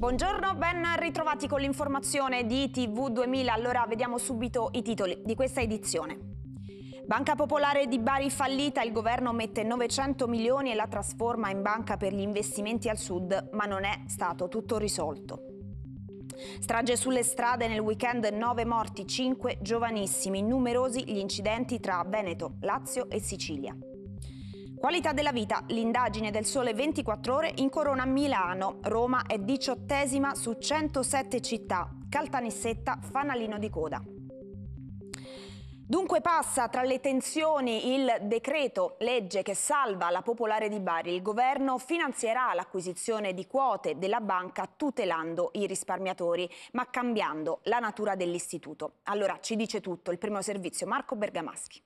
Buongiorno, ben ritrovati con l'informazione di TV2000. Allora vediamo subito i titoli di questa edizione. Banca Popolare di Bari fallita, il governo mette 900 milioni e la trasforma in banca per gli investimenti al sud, ma non è stato tutto risolto. Strage sulle strade nel weekend, 9 morti, 5 giovanissimi, numerosi gli incidenti tra Veneto, Lazio e Sicilia. Qualità della vita, l'indagine del Sole 24 Ore incorona Milano, Roma è diciottesima su 107 città, Caltanissetta, fanalino di coda. Dunque passa tra le tensioni il decreto legge che salva la popolare di Bari. Il governo finanzierà l'acquisizione di quote della banca tutelando i risparmiatori, ma cambiando la natura dell'istituto. Allora ci dice tutto il primo servizio Marco Bergamaschi.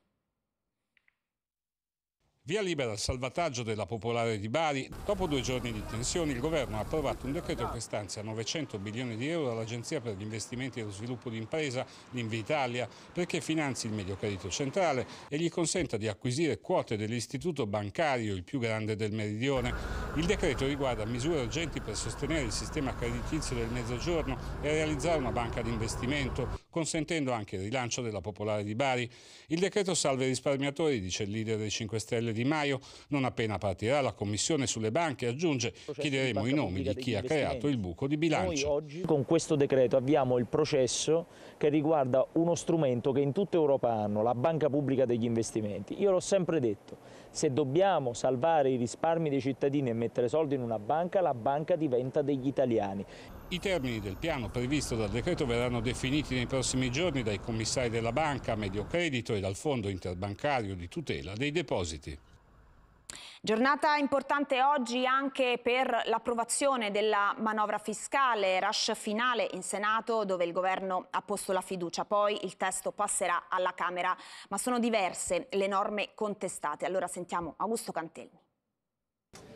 Via libera al salvataggio della Popolare di Bari. Dopo due giorni di tensioni il governo ha approvato un decreto che stanzia 900 milioni di euro all'Agenzia per gli investimenti e lo sviluppo d'impresa, l'Invitalia, perché finanzi il medio credito centrale e gli consenta di acquisire quote dell'istituto bancario, il più grande del meridione. Il decreto riguarda misure urgenti per sostenere il sistema creditizio del Mezzogiorno e realizzare una banca di investimento, consentendo anche il rilancio della Popolare di Bari. Il decreto salva i risparmiatori, dice il leader dei 5 Stelle Di Maio, non appena partirà la commissione sulle banche, aggiunge, chiederemo i nomi di chi ha creato il buco di bilancio. Noi oggi con questo decreto avviamo il processo che riguarda uno strumento che in tutta Europa hanno, la banca pubblica degli investimenti. Io l'ho sempre detto, se dobbiamo salvare i risparmi dei cittadini e mettere soldi in una banca, la banca diventa degli italiani. I termini del piano previsto dal decreto verranno definiti nei prossimi giorni dai commissari della banca, Mediocredito e dal Fondo Interbancario di tutela dei depositi. Giornata importante oggi anche per l'approvazione della manovra fiscale, rush finale in Senato dove il governo ha posto la fiducia, poi il testo passerà alla Camera, ma sono diverse le norme contestate. Allora sentiamo Augusto Cantelmi.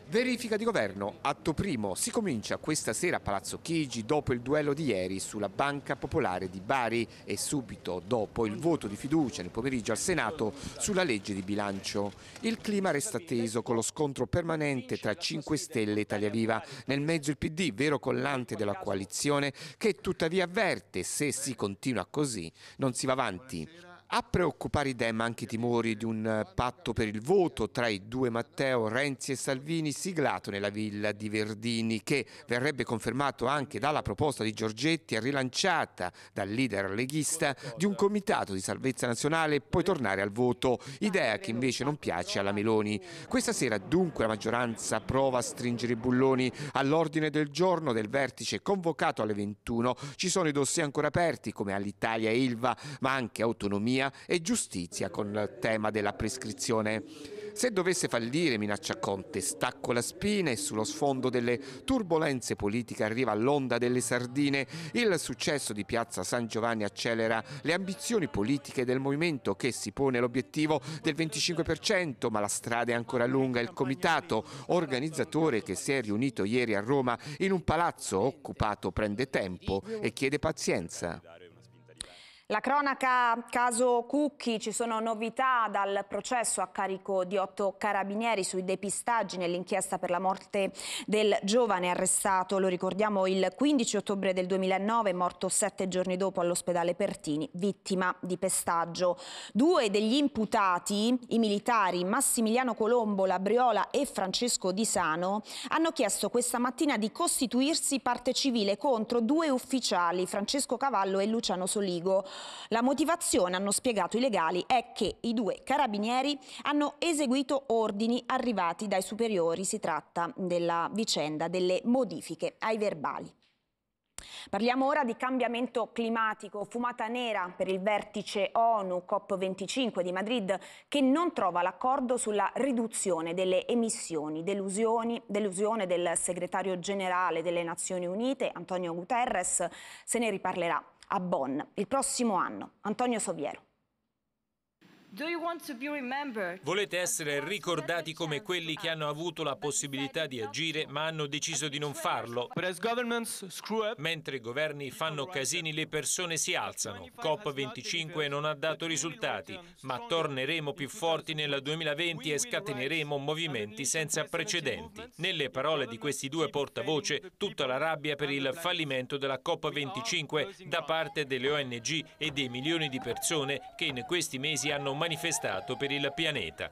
Verifica di governo, atto primo, si comincia questa sera a Palazzo Chigi dopo il duello di ieri sulla Banca Popolare di Bari e subito dopo il voto di fiducia nel pomeriggio al Senato sulla legge di bilancio. Il clima resta teso con lo scontro permanente tra 5 Stelle e Italia Viva, nel mezzo il PD, vero collante della coalizione, che tuttavia avverte se si continua così non si va avanti. A preoccupare i Dem anche i timori di un eh, patto per il voto tra i due Matteo, Renzi e Salvini siglato nella villa di Verdini che verrebbe confermato anche dalla proposta di Giorgetti rilanciata dal leader leghista di un comitato di salvezza nazionale e poi tornare al voto, idea che invece non piace alla Meloni. Questa sera dunque la maggioranza prova a stringere i bulloni all'ordine del giorno del vertice convocato alle 21. Ci sono i dossier ancora aperti come all'Italia e Ilva ma anche autonomia economia e giustizia con il tema della prescrizione. Se dovesse fallire, minaccia Conte, stacco la spina e sullo sfondo delle turbulenze politiche arriva l'onda delle sardine. Il successo di Piazza San Giovanni accelera le ambizioni politiche del movimento che si pone l'obiettivo del 25%, ma la strada è ancora lunga. Il comitato organizzatore che si è riunito ieri a Roma in un palazzo occupato prende tempo e chiede pazienza. La cronaca caso Cucchi, ci sono novità dal processo a carico di otto carabinieri sui depistaggi nell'inchiesta per la morte del giovane arrestato, lo ricordiamo, il 15 ottobre del 2009, morto sette giorni dopo all'ospedale Pertini, vittima di pestaggio. Due degli imputati, i militari Massimiliano Colombo, Labriola e Francesco Di Sano, hanno chiesto questa mattina di costituirsi parte civile contro due ufficiali, Francesco Cavallo e Luciano Soligo la motivazione, hanno spiegato i legali, è che i due carabinieri hanno eseguito ordini arrivati dai superiori. Si tratta della vicenda delle modifiche ai verbali. Parliamo ora di cambiamento climatico, fumata nera per il vertice ONU COP25 di Madrid che non trova l'accordo sulla riduzione delle emissioni, delusione del segretario generale delle Nazioni Unite Antonio Guterres, se ne riparlerà a Bonn il prossimo anno. Antonio Soviero. Volete essere ricordati come quelli che hanno avuto la possibilità di agire ma hanno deciso di non farlo? Mentre i governi fanno casini le persone si alzano. COP25 non ha dato risultati, ma torneremo più forti nel 2020 e scateneremo movimenti senza precedenti. Nelle parole di questi due portavoce tutta la rabbia per il fallimento della COP25 da parte delle ONG e dei milioni di persone che in questi mesi hanno manifestato per il pianeta.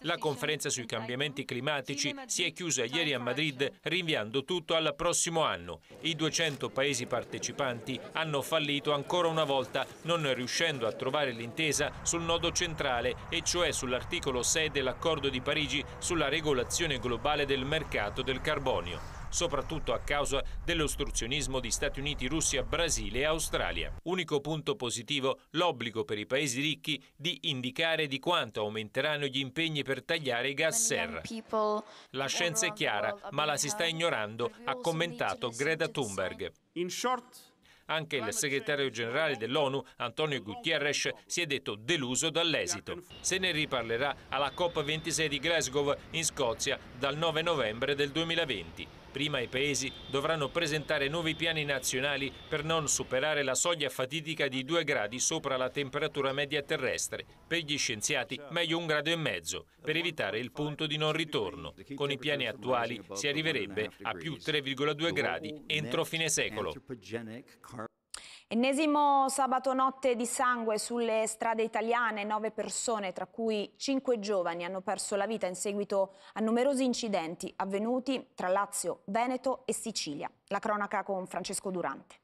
La conferenza sui cambiamenti climatici si è chiusa ieri a Madrid rinviando tutto al prossimo anno. I 200 paesi partecipanti hanno fallito ancora una volta non riuscendo a trovare l'intesa sul nodo centrale e cioè sull'articolo 6 dell'accordo di Parigi sulla regolazione globale del mercato del carbonio soprattutto a causa dell'ostruzionismo di Stati Uniti, Russia, Brasile e Australia. Unico punto positivo l'obbligo per i paesi ricchi di indicare di quanto aumenteranno gli impegni per tagliare i gas serra. La scienza è chiara, ma la si sta ignorando, ha commentato Greta Thunberg. In short, anche il segretario generale dell'ONU, Antonio Gutierrez, si è detto deluso dall'esito. Se ne riparlerà alla COP26 di Glasgow in Scozia dal 9 novembre del 2020 prima i paesi dovranno presentare nuovi piani nazionali per non superare la soglia fatidica di 2 gradi sopra la temperatura media terrestre. Per gli scienziati meglio un grado e mezzo, per evitare il punto di non ritorno. Con i piani attuali si arriverebbe a più 3,2 gradi entro fine secolo. Ennesimo sabato notte di sangue sulle strade italiane, nove persone, tra cui cinque giovani, hanno perso la vita in seguito a numerosi incidenti avvenuti tra Lazio, Veneto e Sicilia. La cronaca con Francesco Durante.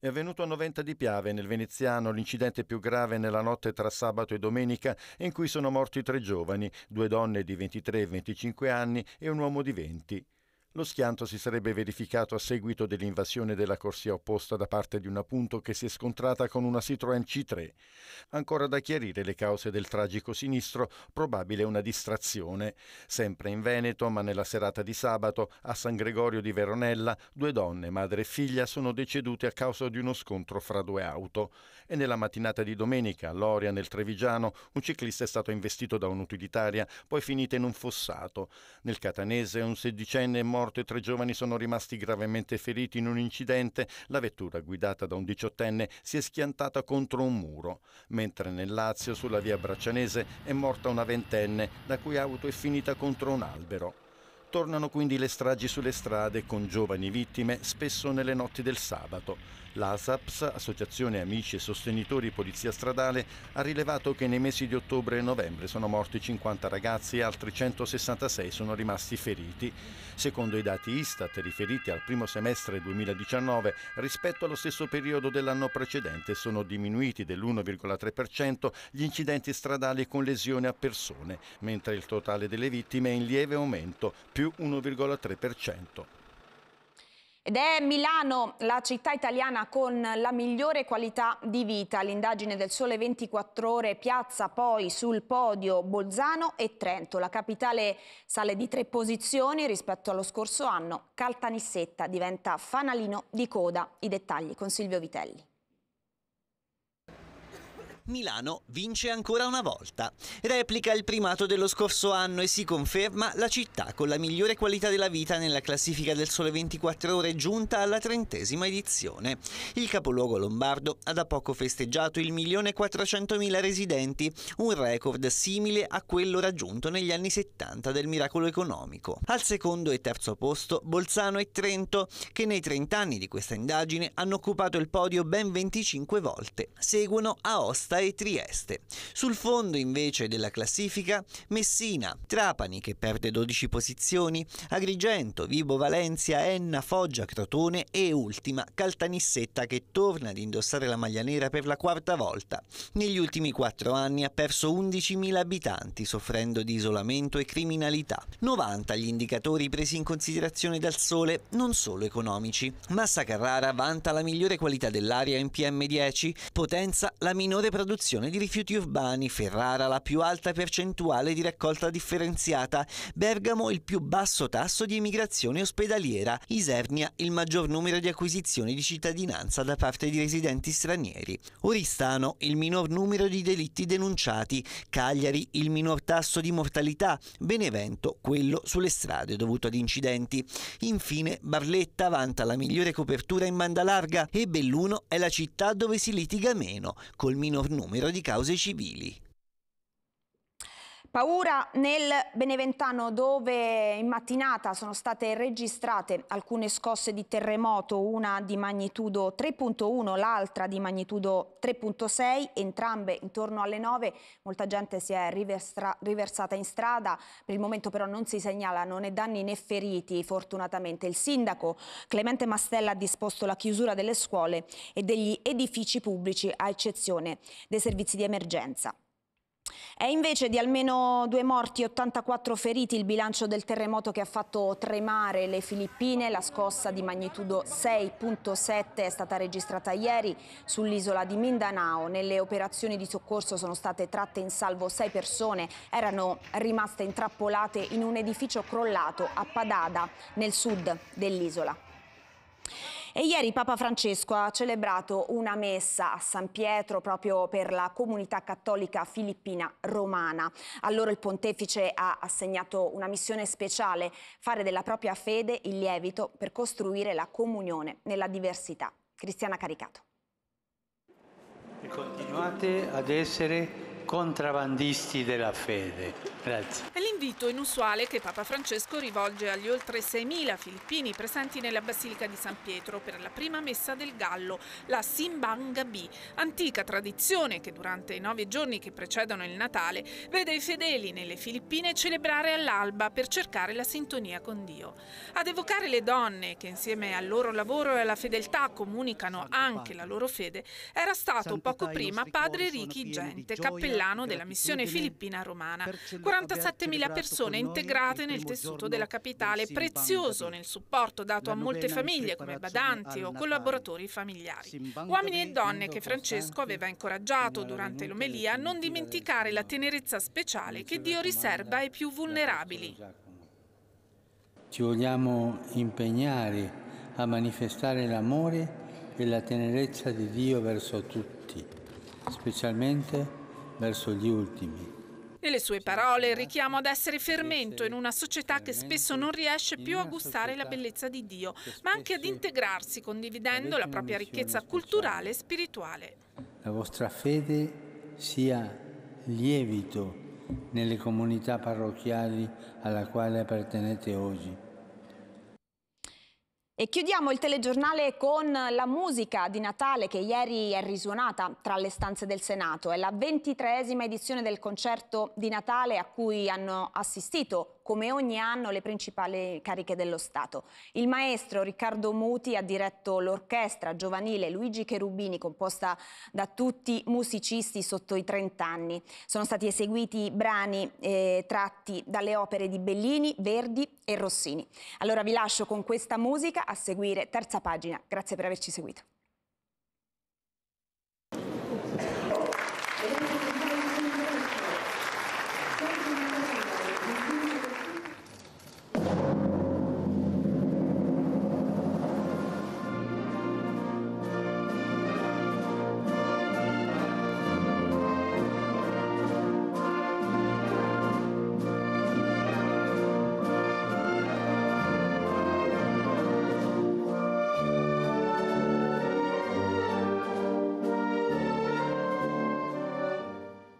È avvenuto a Noventa di Piave, nel veneziano, l'incidente più grave nella notte tra sabato e domenica, in cui sono morti tre giovani, due donne di 23 e 25 anni e un uomo di 20. Lo schianto si sarebbe verificato a seguito dell'invasione della corsia opposta da parte di una punto che si è scontrata con una Citroën C3. Ancora da chiarire le cause del tragico sinistro, probabile una distrazione. Sempre in Veneto, ma nella serata di sabato, a San Gregorio di Veronella, due donne, madre e figlia, sono decedute a causa di uno scontro fra due auto. E nella mattinata di domenica, a Loria, nel Trevigiano, un ciclista è stato investito da un'utilitaria, poi finita in un fossato. Nel Catanese un sedicenne è morto morto e tre giovani sono rimasti gravemente feriti in un incidente. La vettura guidata da un diciottenne si è schiantata contro un muro, mentre nel Lazio sulla via Braccianese è morta una ventenne la cui auto è finita contro un albero. Tornano quindi le stragi sulle strade con giovani vittime spesso nelle notti del sabato. L'ASAPS, Associazione Amici e Sostenitori Polizia Stradale, ha rilevato che nei mesi di ottobre e novembre sono morti 50 ragazzi e altri 166 sono rimasti feriti. Secondo i dati Istat riferiti al primo semestre 2019 rispetto allo stesso periodo dell'anno precedente sono diminuiti dell'1,3% gli incidenti stradali con lesione a persone, mentre il totale delle vittime è in lieve aumento, più 1,3%. Ed è Milano la città italiana con la migliore qualità di vita. L'indagine del Sole 24 Ore piazza poi sul podio Bolzano e Trento. La capitale sale di tre posizioni rispetto allo scorso anno. Caltanissetta diventa fanalino di coda. I dettagli con Silvio Vitelli. Milano vince ancora una volta. Replica il primato dello scorso anno e si conferma la città con la migliore qualità della vita nella classifica del Sole 24 Ore giunta alla trentesima edizione. Il capoluogo lombardo ha da poco festeggiato il 1.400.000 residenti, un record simile a quello raggiunto negli anni 70 del miracolo economico. Al secondo e terzo posto Bolzano e Trento, che nei 30 anni di questa indagine hanno occupato il podio ben 25 volte. Seguono Aosta Monza e Trieste. Sul fondo invece della classifica Messina, Trapani che perde 12 posizioni, Agrigento, Vibo Valencia, Enna, Foggia, Crotone e ultima Caltanissetta che torna ad indossare la maglia nera per la quarta volta. Negli ultimi 4 anni ha perso 11.000 abitanti soffrendo di isolamento e criminalità. 90 gli indicatori presi in considerazione dal sole, non solo economici. Massa Carrara vanta la migliore qualità dell'aria in PM10, potenza la minore produzione produzione di rifiuti urbani, Ferrara la più alta percentuale di raccolta differenziata, Bergamo il più basso tasso di emigrazione ospedaliera, Isernia il maggior numero di acquisizioni di cittadinanza da parte di residenti stranieri, Oristano il minor numero di delitti denunciati, Cagliari il minor tasso di mortalità, Benevento quello sulle strade dovuto ad incidenti. Infine Barletta vanta la migliore copertura in banda larga e Belluno è la città dove si litiga meno, col minor numero di cause civili. Paura nel Beneventano dove in mattinata sono state registrate alcune scosse di terremoto, una di magnitudo 3.1, l'altra di magnitudo 3.6, entrambe intorno alle 9. Molta gente si è riversata in strada, per il momento però non si segnalano né danni né feriti, fortunatamente. Il sindaco Clemente Mastella ha disposto la chiusura delle scuole e degli edifici pubblici a eccezione dei servizi di emergenza. È invece di almeno due morti e 84 feriti il bilancio del terremoto che ha fatto tremare le Filippine. La scossa di magnitudo 6.7 è stata registrata ieri sull'isola di Mindanao. Nelle operazioni di soccorso sono state tratte in salvo sei persone. Erano rimaste intrappolate in un edificio crollato a Padada, nel sud dell'isola. E ieri Papa Francesco ha celebrato una messa a San Pietro proprio per la comunità cattolica filippina romana. Allora il pontefice ha assegnato una missione speciale, fare della propria fede il lievito per costruire la comunione nella diversità. Cristiana Caricato. E Continuate ad essere contrabbandisti della fede. Grazie invito inusuale che Papa Francesco rivolge agli oltre 6.000 filippini presenti nella Basilica di San Pietro per la prima messa del Gallo, la Simbang Gabi, antica tradizione che durante i nove giorni che precedono il Natale vede i fedeli nelle Filippine celebrare all'alba per cercare la sintonia con Dio. Ad evocare le donne che insieme al loro lavoro e alla fedeltà comunicano anche la loro fede, era stato poco prima padre Ricky Gente, cappellano della missione filippina romana. 47.000 a persone integrate nel tessuto della capitale, prezioso nel supporto dato a molte famiglie come badanti o collaboratori familiari. Uomini e donne che Francesco aveva incoraggiato durante l'omelia a non dimenticare la tenerezza speciale che Dio riserva ai più vulnerabili. Ci vogliamo impegnare a manifestare l'amore e la tenerezza di Dio verso tutti, specialmente verso gli ultimi. Nelle sue parole richiamo ad essere fermento in una società che spesso non riesce più a gustare la bellezza di Dio, ma anche ad integrarsi condividendo la propria ricchezza culturale e spirituale. La vostra fede sia lievito nelle comunità parrocchiali alla quale appartenete oggi e chiudiamo il telegiornale con la musica di Natale che ieri è risuonata tra le stanze del Senato. È la ventitreesima edizione del concerto di Natale a cui hanno assistito come ogni anno le principali cariche dello Stato. Il maestro Riccardo Muti ha diretto l'orchestra giovanile Luigi Cherubini, composta da tutti musicisti sotto i 30 anni. Sono stati eseguiti brani eh, tratti dalle opere di Bellini, Verdi e Rossini. Allora vi lascio con questa musica a seguire terza pagina. Grazie per averci seguito.